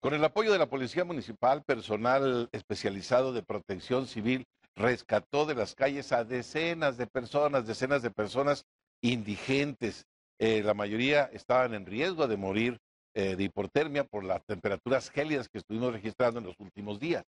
Con el apoyo de la Policía Municipal, personal especializado de protección civil rescató de las calles a decenas de personas, decenas de personas indigentes. Eh, la mayoría estaban en riesgo de morir eh, de hipotermia por las temperaturas gélidas que estuvimos registrando en los últimos días.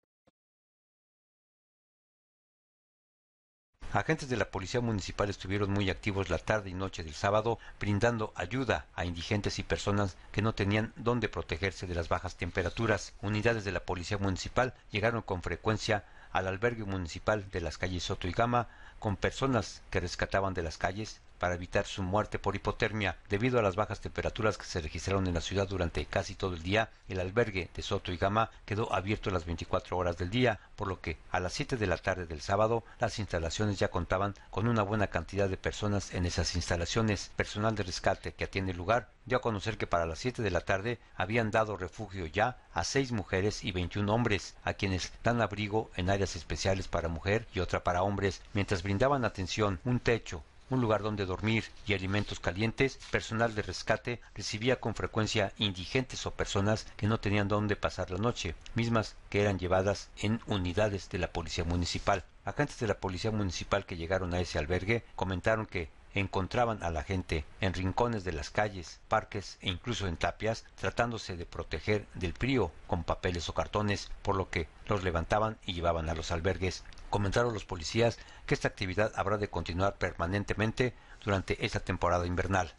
Agentes de la Policía Municipal estuvieron muy activos la tarde y noche del sábado, brindando ayuda a indigentes y personas que no tenían dónde protegerse de las bajas temperaturas. Unidades de la Policía Municipal llegaron con frecuencia al albergue municipal de las calles Soto y Gama con personas que rescataban de las calles para evitar su muerte por hipotermia debido a las bajas temperaturas que se registraron en la ciudad durante casi todo el día. El albergue de Soto y Gama quedó abierto las 24 horas del día, por lo que a las 7 de la tarde del sábado las instalaciones ya contaban con una buena cantidad de personas en esas instalaciones. Personal de rescate que atiende el lugar dio a conocer que para las 7 de la tarde habían dado refugio ya a seis mujeres y 21 hombres, a quienes dan abrigo en áreas especiales para mujer y otra para hombres, mientras brindaban atención, un techo, un lugar donde dormir y alimentos calientes, personal de rescate recibía con frecuencia indigentes o personas que no tenían donde pasar la noche, mismas que eran llevadas en unidades de la policía municipal. Agentes de la policía municipal que llegaron a ese albergue comentaron que encontraban a la gente en rincones de las calles, parques e incluso en tapias, tratándose de proteger del frío con papeles o cartones, por lo que los levantaban y llevaban a los albergues. Comentaron los policías que esta actividad habrá de continuar permanentemente durante esta temporada invernal.